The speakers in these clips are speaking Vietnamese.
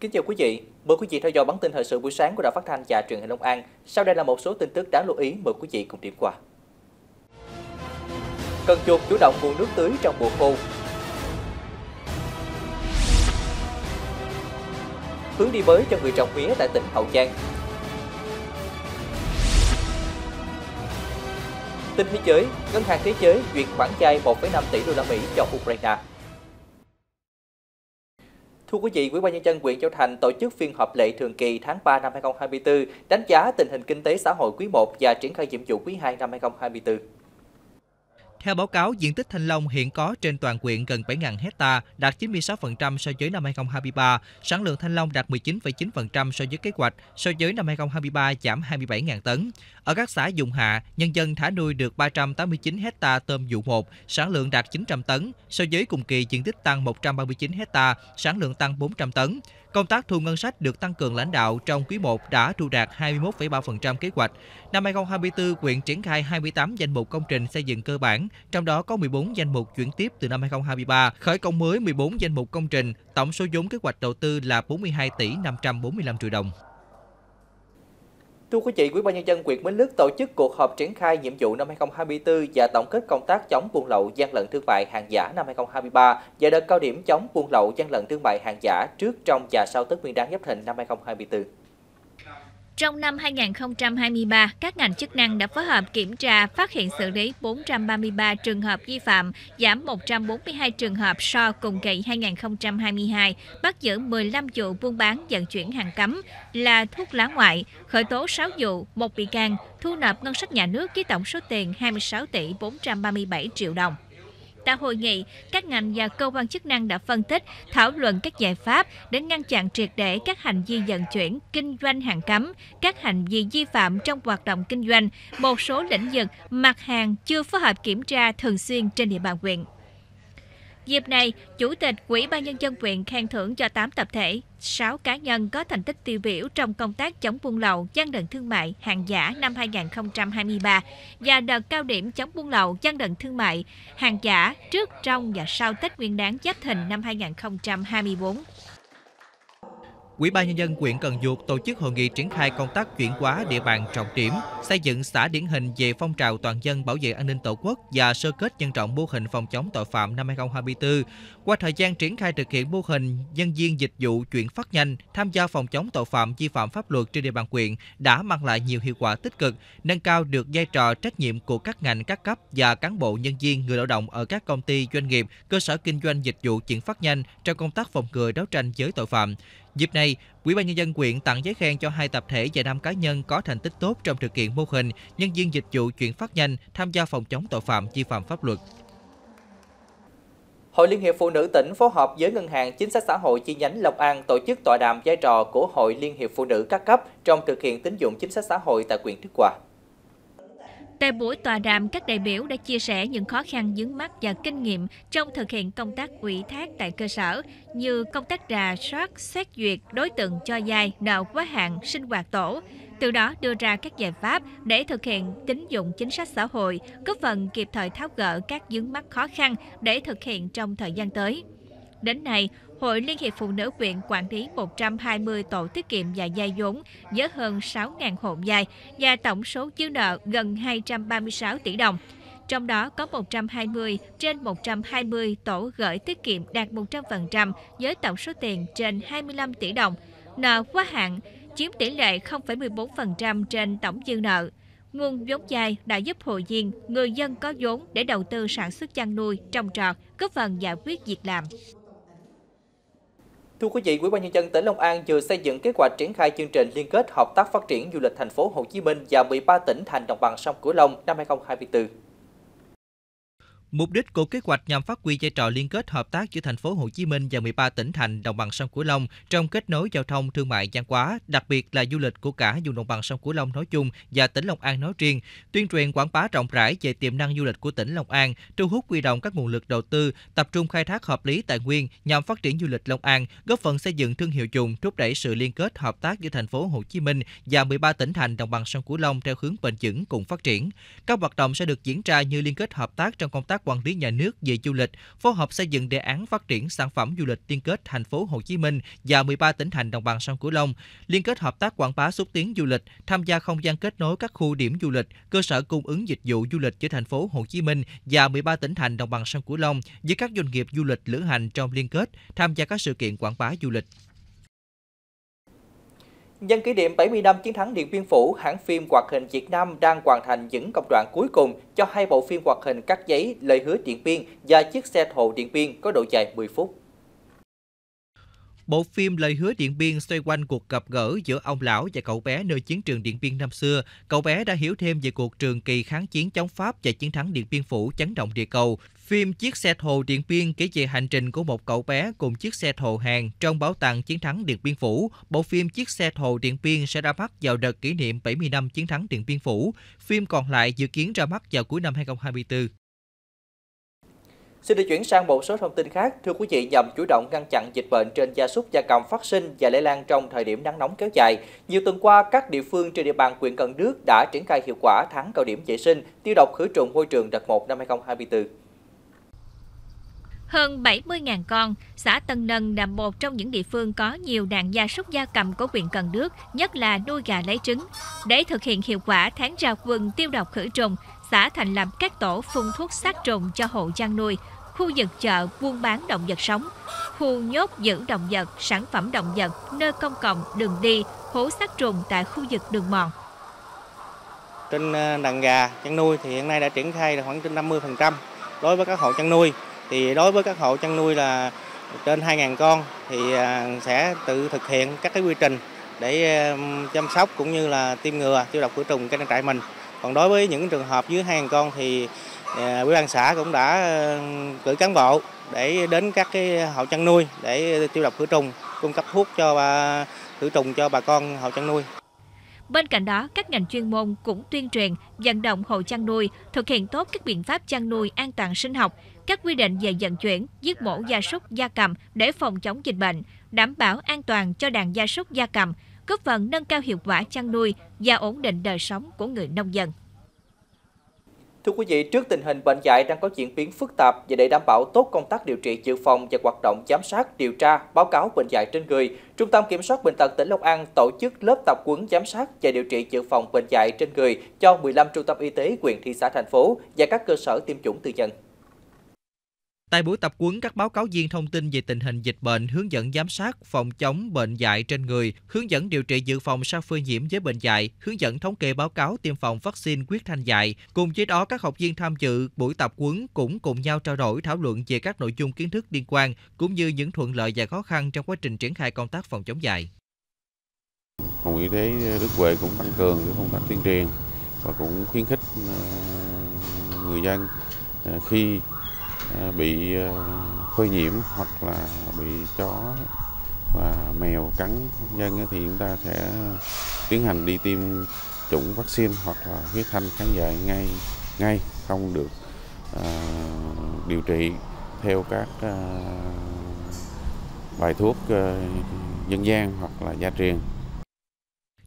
Kính chào quý vị, mời quý vị theo dõi bản tin thời sự buổi sáng của Đài Phát thanh và Truyền hình Long An. Sau đây là một số tin tức đáng lưu ý mời quý vị cùng điểm qua. Cần chuột chủ động nguồn nước tưới trong mùa khô. Hướng đi mới cho người trồng mía tại tỉnh Hậu Giang. Tin thế giới, Ngân hàng Thế giới duyệt khoản vay 1,5 tỷ đô la Mỹ cho Ukraine. Thưa quý vị, Ủy ban nhân dân huyện Châu Thành tổ chức phiên họp lệ thường kỳ tháng 3 năm 2024 đánh giá tình hình kinh tế xã hội quý 1 và triển khai nhiệm vụ quý 2 năm 2024. Theo báo cáo, diện tích thanh long hiện có trên toàn quyện gần 7.000 hecta, đạt 96% so với năm 2023. Sản lượng thanh long đạt 19,9% so với kế hoạch, so với năm 2023 giảm 27.000 tấn. Ở các xã dùng hạ, nhân dân thả nuôi được 389 hecta tôm vụ 1, sản lượng đạt 900 tấn, so với cùng kỳ diện tích tăng 139 hecta, sản lượng tăng 400 tấn. Công tác thu ngân sách được tăng cường lãnh đạo trong quý 1 đã thu đạt 21,3% kế hoạch. Năm 2024, quyện triển khai 28 danh mục công trình xây dựng cơ bản, trong đó có 14 danh mục chuyển tiếp từ năm 2023, khởi công mới 14 danh mục công trình, tổng số vốn kế hoạch đầu tư là 42 tỷ 545 triệu đồng. Thưa quý vị, Ủy ban nhân dân huyện Bến Lức tổ chức cuộc họp triển khai nhiệm vụ năm 2024 và tổng kết công tác chống buôn lậu gian lận thương mại hàng giả năm 2023 và đợt cao điểm chống buôn lậu gian lận thương mại hàng giả trước, trong và sau Tết Nguyên đán Giáp Thìn năm 2024. Trong năm 2023, các ngành chức năng đã phối hợp kiểm tra, phát hiện xử lý 433 trường hợp vi phạm, giảm 142 trường hợp so cùng kỳ 2022, bắt giữ 15 vụ buôn bán vận chuyển hàng cấm là thuốc lá ngoại, khởi tố 6 vụ, 1 bị can, thu nộp ngân sách nhà nước với tổng số tiền 26 tỷ 437 triệu đồng. Tại hội nghị, các ngành và cơ quan chức năng đã phân tích, thảo luận các giải pháp để ngăn chặn triệt để các hành vi vận chuyển, kinh doanh hàng cấm, các hành vi vi phạm trong hoạt động kinh doanh, một số lĩnh vực, mặt hàng chưa phối hợp kiểm tra thường xuyên trên địa bàn huyện. Dịp này, Chủ tịch Ủy ban Nhân dân huyện khen thưởng cho 8 tập thể, 6 cá nhân có thành tích tiêu biểu trong công tác chống buôn lậu, gian lận thương mại, hàng giả năm 2023 và đợt cao điểm chống buôn lậu, gian lận thương mại, hàng giả trước, trong và sau Tết Nguyên đán Giáp Thìn năm 2024. Ủy ban nhân dân huyện Cần Duộc tổ chức hội nghị triển khai công tác chuyển hóa địa bàn trọng điểm, xây dựng xã điển hình về phong trào toàn dân bảo vệ an ninh Tổ quốc và sơ kết nhân trọng mô hình phòng chống tội phạm năm 2024. Qua thời gian triển khai thực hiện mô hình, nhân viên dịch vụ chuyển phát nhanh tham gia phòng chống tội phạm vi phạm pháp luật trên địa bàn huyện đã mang lại nhiều hiệu quả tích cực, nâng cao được vai trò trách nhiệm của các ngành các cấp và cán bộ nhân viên người lao động ở các công ty doanh nghiệp, cơ sở kinh doanh dịch vụ chuyển phát nhanh trong công tác phòng ngừa đấu tranh với tội phạm. Dịp này, Ủy ban nhân dân quyện tặng giấy khen cho hai tập thể và năm cá nhân có thành tích tốt trong thực hiện mô hình nhân viên dịch vụ chuyển phát nhanh tham gia phòng chống tội phạm vi phạm pháp luật. Hội Liên hiệp Phụ nữ tỉnh phối hợp với Ngân hàng Chính sách Xã hội chi nhánh Long An tổ chức tọa đàm vai trò của Hội Liên hiệp Phụ nữ các cấp trong thực hiện tín dụng chính sách xã hội tại huyện Đức Hòa. Tại buổi tòa đàm, các đại biểu đã chia sẻ những khó khăn vướng mắt và kinh nghiệm trong thực hiện công tác ủy thác tại cơ sở như công tác rà soát, xét duyệt đối tượng cho vay, nợ quá hạn, sinh hoạt tổ, từ đó đưa ra các giải pháp để thực hiện tín dụng chính sách xã hội, góp phần kịp thời tháo gỡ các vướng mắt khó khăn để thực hiện trong thời gian tới. Đến nay, Hội Liên hiệp Phụ nữ huyện quản lý 120 tổ tiết kiệm và vay vốn với hơn 6.000 hộ vay và tổng số dư nợ gần 236 tỷ đồng. Trong đó có 120 trên 120 tổ gửi tiết kiệm đạt 100% với tổng số tiền trên 25 tỷ đồng. Nợ quá hạn chiếm tỷ lệ 0,14% trên tổng dư nợ. Nguồn vốn dài đã giúp hội viên, người dân có vốn để đầu tư sản xuất chăn nuôi, trồng trọt, góp phần giải quyết việc làm. Thưa quý vị, Ủy ban nhân dân tỉnh Long An vừa xây dựng kế hoạch triển khai chương trình liên kết hợp tác phát triển du lịch thành phố Hồ Chí Minh và 13 tỉnh thành đồng bằng sông Cửu Long năm 2024. Mục đích của kế hoạch nhằm phát huy vai trò liên kết hợp tác giữa thành phố Hồ Chí Minh và 13 tỉnh thành đồng bằng sông Cửu Long trong kết nối giao thông thương mại gian quá, đặc biệt là du lịch của cả vùng đồng bằng sông Cửu Long nói chung và tỉnh Long An nói riêng, tuyên truyền quảng bá rộng rãi về tiềm năng du lịch của tỉnh Long An, thu hút quy động các nguồn lực đầu tư, tập trung khai thác hợp lý tài nguyên nhằm phát triển du lịch Long An, góp phần xây dựng thương hiệu chung, thúc đẩy sự liên kết hợp tác giữa thành phố Hồ Chí Minh và 13 tỉnh thành đồng bằng sông Cửu Long theo hướng bền vững cùng phát triển. Các hoạt động sẽ được diễn ra như liên kết hợp tác trong công tác tác quản lý nhà nước về du lịch, phối hợp xây dựng đề án phát triển sản phẩm du lịch liên kết thành phố Hồ Chí Minh và 13 tỉnh thành đồng bằng sông Cửu Long, liên kết hợp tác quảng bá xúc tiến du lịch, tham gia không gian kết nối các khu điểm du lịch, cơ sở cung ứng dịch vụ du lịch giữa thành phố Hồ Chí Minh và 13 tỉnh thành đồng bằng sông Cửu Long với các doanh nghiệp du lịch lữ hành trong liên kết tham gia các sự kiện quảng bá du lịch. Nhân kỷ niệm 70 năm chiến thắng Điện Biên Phủ, hãng phim hoạt hình Việt Nam đang hoàn thành những công đoạn cuối cùng cho hai bộ phim hoạt hình cắt giấy Lời hứa Điện Biên và Chiếc xe thồ Điện Biên có độ dài 10 phút. Bộ phim Lời hứa Điện Biên xoay quanh cuộc gặp gỡ giữa ông lão và cậu bé nơi chiến trường Điện Biên năm xưa. Cậu bé đã hiểu thêm về cuộc trường kỳ kháng chiến chống Pháp và chiến thắng Điện Biên Phủ chấn động địa cầu. Phim Chiếc xe thồ Điện Biên kể về hành trình của một cậu bé cùng chiếc xe thồ hàng trong bảo tàng chiến thắng Điện Biên Phủ. Bộ phim Chiếc xe thồ Điện Biên sẽ ra mắt vào đợt kỷ niệm 70 năm chiến thắng Điện Biên Phủ. Phim còn lại dự kiến ra mắt vào cuối năm 2024. Xin được chuyển sang một số thông tin khác. Thưa quý vị, nhằm chủ động ngăn chặn dịch bệnh trên gia súc gia cầm phát sinh và lây lan trong thời điểm nắng nóng kéo dài, nhiều tuần qua các địa phương trên địa bàn huyện Cần Đước đã triển khai hiệu quả tháng cao điểm vệ sinh tiêu độc khử trùng môi trường đợt 1 năm 2024. Hơn 70.000 con, xã Tân Nâng là một trong những địa phương có nhiều đàn gia súc gia cầm của huyện Cần Đước, nhất là nuôi gà lấy trứng. Để thực hiện hiệu quả tháng ra quân tiêu độc khử trùng, xã thành lập các tổ phun thuốc sát trùng cho hộ chăn nuôi, khu vực chợ buôn bán động vật sống, khu nhốt giữ động vật, sản phẩm động vật, nơi công cộng, đường đi, hố sát trùng tại khu vực đường mòn. Trên à, đàn gà chăn nuôi thì hiện nay đã triển khai là khoảng trên 50% đối với các hộ chăn nuôi thì đối với các hộ chăn nuôi là trên 2.000 con thì à, sẽ tự thực hiện các cái quy trình để chăm sóc cũng như là tiêm ngừa tiêu độc khử trùng cho trang trại mình. Còn đối với những trường hợp dưới 2.000 con thì Ủy à, ban xã cũng đã cử cán bộ để đến các cái hộ chăn nuôi để tiêu độc khử trùng, cung cấp thuốc cho khử trùng cho bà con hộ chăn nuôi. Bên cạnh đó, các ngành chuyên môn cũng tuyên truyền, vận động hộ chăn nuôi thực hiện tốt các biện pháp chăn nuôi an toàn sinh học, các quy định về vận chuyển, giết mổ gia súc gia cầm để phòng chống dịch bệnh, đảm bảo an toàn cho đàn gia súc gia cầm, góp phần nâng cao hiệu quả chăn nuôi và ổn định đời sống của người nông dân. Thưa quý vị, trước tình hình bệnh dạy đang có diễn biến phức tạp và để đảm bảo tốt công tác điều trị dự phòng và hoạt động giám sát, điều tra, báo cáo bệnh dạy trên người, Trung tâm Kiểm soát Bệnh tật tỉnh Long An tổ chức lớp tập huấn giám sát và điều trị dự phòng bệnh dạy trên người cho 15 trung tâm y tế, quyền thị xã thành phố và các cơ sở tiêm chủng tư nhân. Tại buổi tập huấn, các báo cáo viên thông tin về tình hình dịch bệnh, hướng dẫn giám sát, phòng chống bệnh dạy trên người, hướng dẫn điều trị dự phòng sau phơi nhiễm với bệnh dạy, hướng dẫn thống kê báo cáo tiêm phòng vaccine quyết thanh dạy. Cùng với đó, các học viên tham dự buổi tập huấn cũng cùng nhau trao đổi thảo luận về các nội dung kiến thức liên quan, cũng như những thuận lợi và khó khăn trong quá trình triển khai công tác phòng chống dạy. Phòng Y tế ờ, Đức Huệ cũng tăng cường công tác tuyên truyền và cũng khuyến khích ờ, người dân ờ, khi À, bị à, phơi nhiễm hoặc là bị chó và mèo cắn dân thì chúng ta sẽ tiến hành đi tiêm chủng vaccine hoặc là huyết thanh kháng dại ngay ngay không được uh, điều trị theo các uh, bài thuốc uh, dân gian hoặc là gia truyền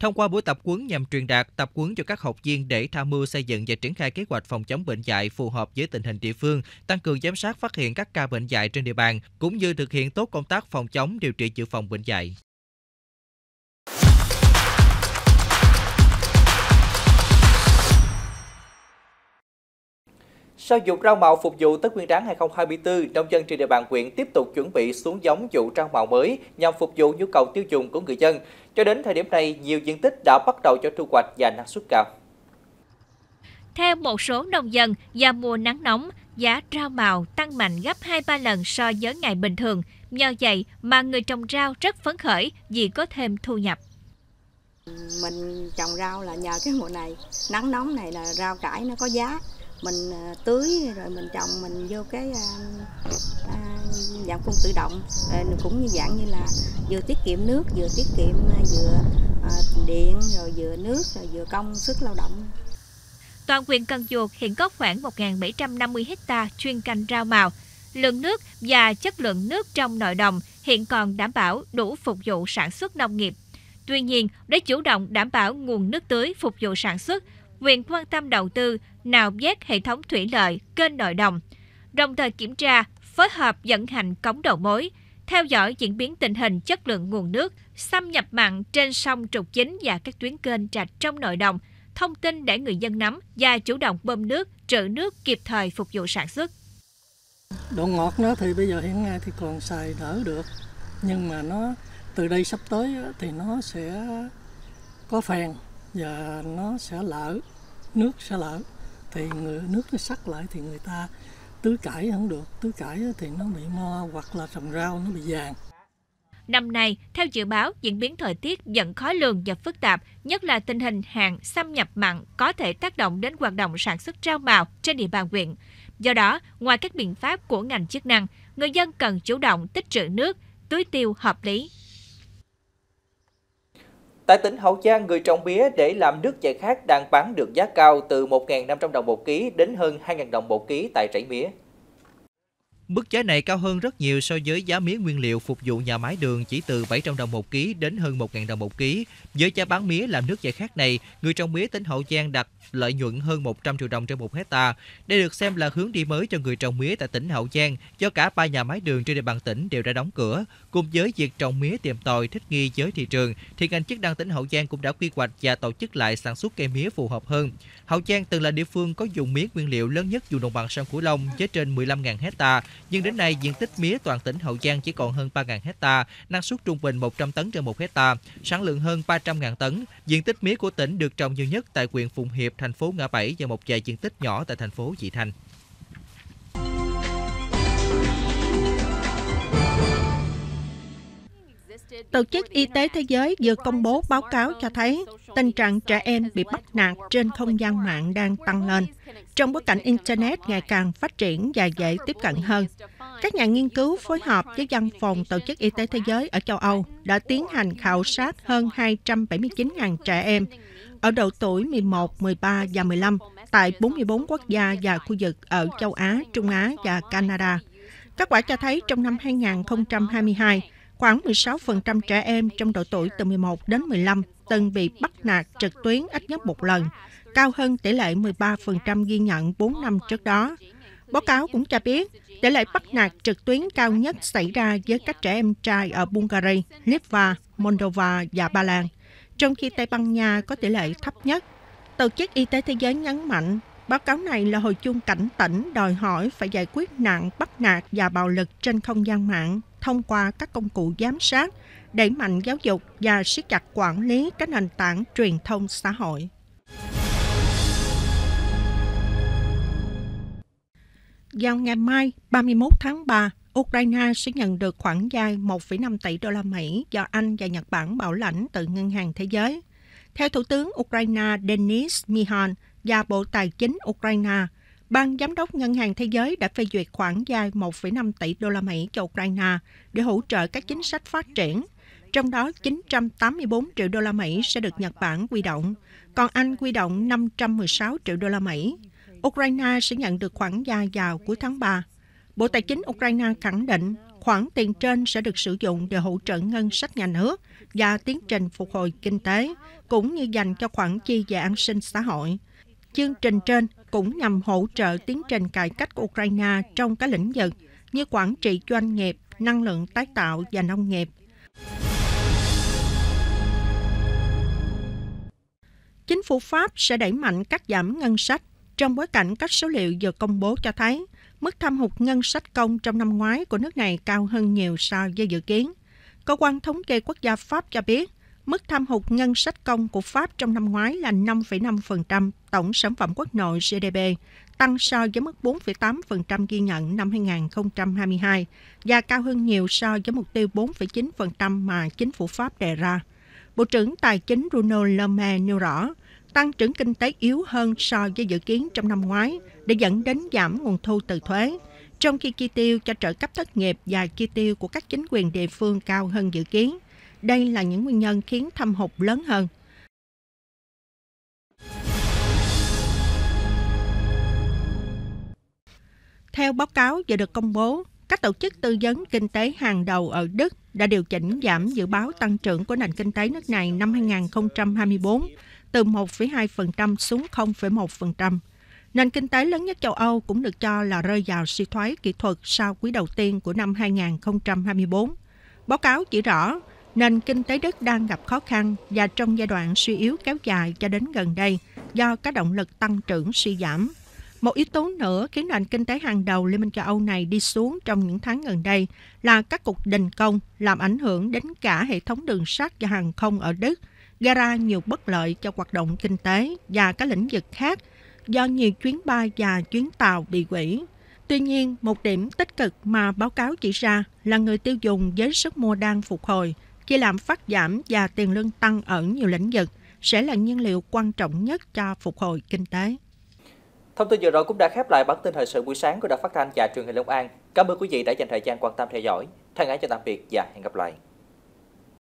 Thông qua buổi tập quấn nhằm truyền đạt, tập quấn cho các học viên để tham mưu xây dựng và triển khai kế hoạch phòng chống bệnh dạy phù hợp với tình hình địa phương, tăng cường giám sát phát hiện các ca bệnh dạy trên địa bàn, cũng như thực hiện tốt công tác phòng chống điều trị dự phòng bệnh dạy. Sau vụ rau màu phục vụ Tết Nguyên đán 2024, nông dân trên địa bàn huyện tiếp tục chuẩn bị xuống giống vụ rau màu mới nhằm phục vụ nhu cầu tiêu dùng của người dân. Cho đến thời điểm này, nhiều diện tích đã bắt đầu cho thu hoạch và năng suất cao. Theo một số nông dân, do mùa nắng nóng, giá rau màu tăng mạnh gấp 2-3 lần so với ngày bình thường. Nhờ vậy mà người trồng rau rất phấn khởi vì có thêm thu nhập. Mình trồng rau là nhờ cái mùa này, nắng nóng này là rau cải nó có giá. Mình à, tưới rồi mình trồng mình vô cái à, dạng phun tự động ờ, cũng như dạng như là vừa tiết kiệm nước vừa tiết kiệm ờ, vừa ờ, điện rồi vừa nước rồi vừa công sức lao động Toàn huyện Cần Duộc hiện có khoảng 1.750 hecta chuyên canh rau màu. Lượng nước và chất lượng nước trong nội đồng hiện còn đảm bảo đủ phục vụ sản xuất nông nghiệp. Tuy nhiên, để chủ động đảm bảo nguồn nước tưới phục vụ sản xuất, huyện quan tâm đầu tư, nạo vét hệ thống thủy lợi, kênh nội đồng, đồng thời kiểm tra, phối hợp vận hành cống đầu mối, theo dõi diễn biến tình hình chất lượng nguồn nước, xâm nhập mặn trên sông trục chính và các tuyến kênh rạch trong nội đồng, thông tin để người dân nắm và chủ động bơm nước, trữ nước kịp thời phục vụ sản xuất. Độ ngọt nó thì bây giờ hiện nay thì còn xài đỡ được, nhưng mà nó từ đây sắp tới thì nó sẽ có phèn và nó sẽ lỡ, nước sẽ lỡ thì người, nước nó sắc lại thì người ta tưới cải không được tưới cải thì nó bị mo hoặc là trồng rau nó bị vàng Năm nay, theo dự báo, diễn biến thời tiết vẫn khó lường và phức tạp, nhất là tình hình hạn xâm nhập mặn có thể tác động đến hoạt động sản xuất rau màu trên địa bàn huyện. Do đó, ngoài các biện pháp của ngành chức năng, người dân cần chủ động tích trữ nước, tưới tiêu hợp lý. Tại tỉnh Hậu Giang, người trồng mía để làm nước giải khát đang bán được giá cao từ 1.500 đồng một ký đến hơn 2.000 đồng một ký tại rẫy mía. Mức giá này cao hơn rất nhiều so với giá mía nguyên liệu phục vụ nhà máy đường chỉ từ 700 đồng một ký đến hơn 1.000 đồng một ký. Với giá bán mía làm nước giải khát này, người trồng mía tỉnh Hậu Giang đạt lợi nhuận hơn 100 triệu đồng trên một hecta. Đây được xem là hướng đi mới cho người trồng mía tại tỉnh Hậu Giang, do cả ba nhà máy đường trên địa bàn tỉnh đều đã đóng cửa. Cùng với việc trồng mía tiềm tòi thích nghi với thị trường, thì ngành chức năng tỉnh Hậu Giang cũng đã quy hoạch và tổ chức lại sản xuất cây mía phù hợp hơn. Hậu Giang từng là địa phương có dùng mía nguyên liệu lớn nhất vùng đồng bằng sông Cửu Long với trên 15.000 hecta nhưng đến nay, diện tích mía toàn tỉnh Hậu Giang chỉ còn hơn 3.000 hecta, năng suất trung bình 100 tấn trên 1 hecta, sản lượng hơn 300.000 tấn. Diện tích mía của tỉnh được trồng nhiều nhất tại huyện Phụng Hiệp, thành phố Ngã Bảy và một vài diện tích nhỏ tại thành phố Vị Thanh. Tổ chức Y tế Thế giới vừa công bố báo cáo cho thấy tình trạng trẻ em bị bắt nạt trên không gian mạng đang tăng lên. Trong bối cảnh Internet ngày càng phát triển và dễ tiếp cận hơn, các nhà nghiên cứu phối hợp với văn phòng Tổ chức Y tế Thế giới ở châu Âu đã tiến hành khảo sát hơn 279.000 trẻ em ở độ tuổi 11, 13 và 15 tại 44 quốc gia và khu vực ở châu Á, Trung Á và Canada. Kết quả cho thấy trong năm 2022, Khoảng 16% trẻ em trong độ tuổi từ 11 đến 15 từng bị bắt nạt trực tuyến ít nhất một lần, cao hơn tỷ lệ 13% ghi nhận 4 năm trước đó. Báo cáo cũng cho biết, tỷ lệ bắt nạt trực tuyến cao nhất xảy ra với các trẻ em trai ở Bulgaria, Litva, Moldova và Ba Lan, trong khi Tây Ban Nha có tỷ lệ thấp nhất. Tổ chức Y tế Thế giới nhấn mạnh, báo cáo này là hồi chuông cảnh tỉnh đòi hỏi phải giải quyết nạn bắt nạt và bạo lực trên không gian mạng thông qua các công cụ giám sát, đẩy mạnh giáo dục và siết chặt quản lý các nền tảng truyền thông xã hội. Vào ngày mai, 31 tháng 3, Ukraine sẽ nhận được khoản vay 1,5 tỷ đô la Mỹ do Anh và Nhật Bản bảo lãnh từ Ngân hàng Thế giới. Theo Thủ tướng Ukraine Denis Mihal và Bộ Tài chính Ukraine, Ban Giám đốc Ngân hàng Thế giới đã phê duyệt khoản dài 1,5 tỷ đô la Mỹ cho Ukraine để hỗ trợ các chính sách phát triển. Trong đó, 984 triệu đô la Mỹ sẽ được Nhật Bản quy động, còn Anh quy động 516 triệu đô la Mỹ. Ukraine sẽ nhận được khoản gia vào cuối tháng 3. Bộ Tài chính Ukraine khẳng định khoản tiền trên sẽ được sử dụng để hỗ trợ ngân sách nhà nước và tiến trình phục hồi kinh tế, cũng như dành cho khoản chi về an sinh xã hội – Chương trình trên cũng nhằm hỗ trợ tiến trình cải cách của Ukraine trong các lĩnh vực như quản trị doanh nghiệp, năng lượng tái tạo và nông nghiệp. Chính phủ Pháp sẽ đẩy mạnh cắt giảm ngân sách trong bối cảnh các số liệu vừa công bố cho thấy mức thâm hụt ngân sách công trong năm ngoái của nước này cao hơn nhiều so với dự kiến. Cơ quan thống kê quốc gia Pháp cho biết, Mức tham hụt ngân sách công của Pháp trong năm ngoái là 5,5% tổng sản phẩm quốc nội GDP, tăng so với mức 4,8% ghi nhận năm 2022 và cao hơn nhiều so với mục tiêu 4,9% mà chính phủ Pháp đề ra. Bộ trưởng Tài chính Bruno Le Maire nêu rõ, tăng trưởng kinh tế yếu hơn so với dự kiến trong năm ngoái để dẫn đến giảm nguồn thu từ thuế, trong khi chi tiêu cho trợ cấp thất nghiệp và chi tiêu của các chính quyền địa phương cao hơn dự kiến. Đây là những nguyên nhân khiến thâm hụt lớn hơn. Theo báo cáo vừa được công bố, các tổ chức tư vấn kinh tế hàng đầu ở Đức đã điều chỉnh giảm dự báo tăng trưởng của nền kinh tế nước này năm 2024 từ 1,2% xuống 0,1%. Nền kinh tế lớn nhất châu Âu cũng được cho là rơi vào suy thoái kỹ thuật sau quý đầu tiên của năm 2024. Báo cáo chỉ rõ, Nền kinh tế Đức đang gặp khó khăn và trong giai đoạn suy yếu kéo dài cho đến gần đây do các động lực tăng trưởng suy giảm. Một yếu tố nữa khiến nền kinh tế hàng đầu Liên minh châu Âu này đi xuống trong những tháng gần đây là các cuộc đình công làm ảnh hưởng đến cả hệ thống đường sắt và hàng không ở Đức, gây ra nhiều bất lợi cho hoạt động kinh tế và các lĩnh vực khác do nhiều chuyến bay và chuyến tàu bị hủy. Tuy nhiên, một điểm tích cực mà báo cáo chỉ ra là người tiêu dùng với sức mua đang phục hồi, chỉ làm phát giảm và tiền lương tăng ở nhiều lĩnh vực sẽ là nhiên liệu quan trọng nhất cho phục hồi kinh tế. Thông tin vừa rồi cũng đã khép lại bản tin thời sự buổi sáng của Đài Phát thanh và Truyền hình Long An. Cảm ơn quý vị đã dành thời gian quan tâm theo dõi. Thân ái chào tạm biệt và hẹn gặp lại.